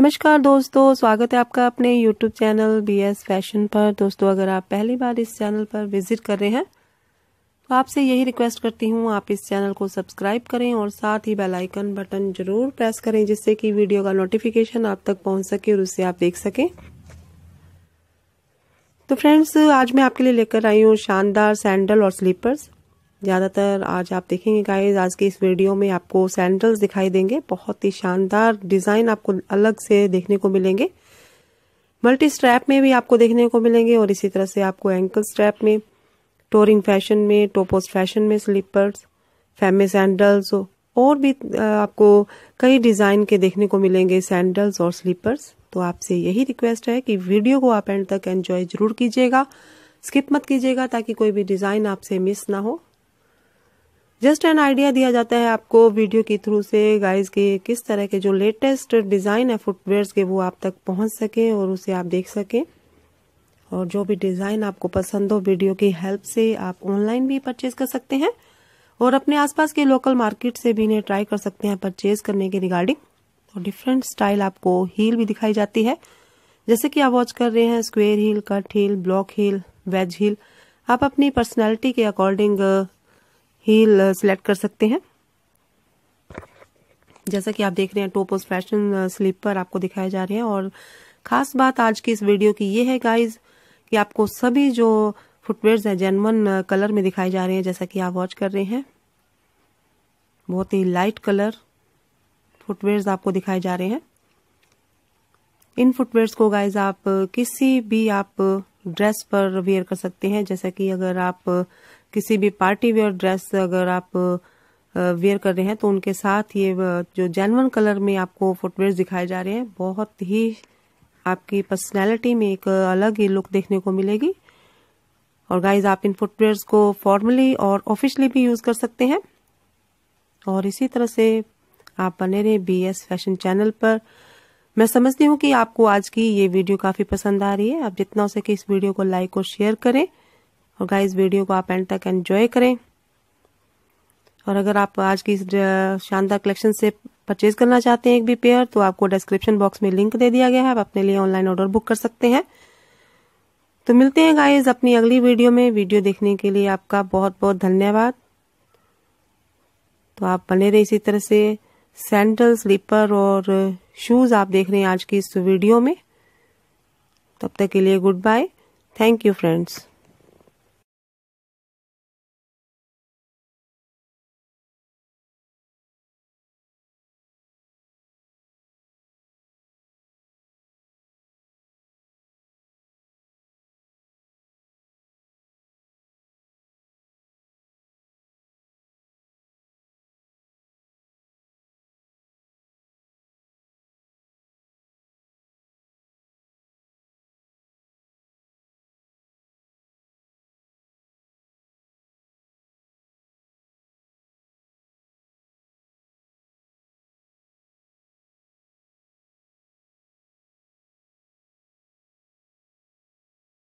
नमस्कार दोस्तों स्वागत है आपका अपने YouTube channel B S fashion पर दोस्तों अगर आप पहली बार इस चैनल पर विजिट कर रहे हैं तो आपसे यही रिक्वेस्ट करती हूँ आप इस चैनल को सब्सक्राइब करें और साथ ही बेल आइकन बटन जरूर प्रेस करें जिससे कि वीडियो का नोटिफिकेशन आप तक पहुँच सके और उसे आप देख सकें तो फ्रेंड्स आज मैं आपके लिए लेकर आई हूँ शानदार सैंडल और स्लीपर्स ज़्यादातर आज आप देखेंगे गाइस आज के इस वीडियो में आपको सैंडल्स दिखाई देंगे बहुत ही शानदार डिज़ाइन आपको अलग से देखने को मिलेंगे मल्टी स्ट्रैप में भी आपको देखने को मिलेंगे और इसी तरह से आपको एंकल स्ट्रैप में टोरिंग फैशन में टोपोस फैशन में स्लीपर्स फैमे सैंडल्स और भी आपको कई डिज़ाइन के देखने को मिलेंगे सैंडल्स और स्लीपर्स तो आपसे यही रिक्वेस्ट है कि वीडियो को आप एंड तक एंजॉय जरूर कीजिएगा स्किप मत कीजिएगा ताकि कोई भी डिज़ाइन आपसे मिस ना हो जस्ट एन आइडिया दिया जाता है आपको वीडियो के थ्रू से गाइस के किस तरह के जो लेटेस्ट डिज़ाइन है फुटवेयर्स के वो आप तक पहुंच सके और उसे आप देख सकें और जो भी डिज़ाइन आपको पसंद हो वीडियो की हेल्प से आप ऑनलाइन भी परचेज कर सकते हैं और अपने आसपास के लोकल मार्केट से भी इन्हें ट्राई कर सकते हैं परचेज करने के रिगार्डिंग और डिफरेंट स्टाइल आपको हील भी दिखाई जाती है जैसे कि आप वॉच कर रहे हैं square heel cut heel block heel wedge heel आप अपनी पर्सनैलिटी के अकॉर्डिंग हील सिलेक्ट uh, कर सकते हैं जैसा कि आप देख रहे हैं टोपोस फैशन स्लीपर आपको दिखाए जा रहे हैं और खास बात आज की इस वीडियो की ये है गाइज कि आपको सभी जो फुटवेयर है जेनवन कलर में दिखाए जा रहे हैं जैसा कि आप वॉच कर रहे हैं बहुत ही लाइट कलर फुटवेयर आपको दिखाए जा रहे हैं इन फुटवेयर को गाइज आप uh, किसी भी आप ड्रेस uh, पर वेयर कर सकते हैं जैसा कि अगर आप किसी भी पार्टी वेयर ड्रेस अगर आप वेयर कर रहे हैं तो उनके साथ ये जो जैनवन कलर में आपको फुटवेयर दिखाए जा रहे हैं बहुत ही आपकी पर्सनैलिटी में एक अलग ही लुक देखने को मिलेगी और गाइज आप इन फुटवेयर्स को फॉर्मली और ऑफिशियली भी यूज़ कर सकते हैं और इसी तरह से आप बने रहे बी एस फैशन चैनल पर मैं समझती हूँ कि आपको आज की ये वीडियो काफ़ी पसंद आ रही है आप जितना हो सके इस वीडियो को लाइक और शेयर करें और गाइस वीडियो को आप एंड तक एंजॉय करें और अगर आप आज की शानदार कलेक्शन से परचेज करना चाहते हैं एक भी पेयर तो आपको डिस्क्रिप्शन बॉक्स में लिंक दे दिया गया है आप अपने लिए ऑनलाइन ऑर्डर बुक कर सकते हैं तो मिलते हैं गाइज अपनी अगली वीडियो में वीडियो देखने के लिए आपका बहुत बहुत धन्यवाद तो आप बने रहे इसी तरह से सैंडल स्लीपर और शूज़ आप देख रहे हैं आज की इस वीडियो में तब तक के लिए good bye thank you friends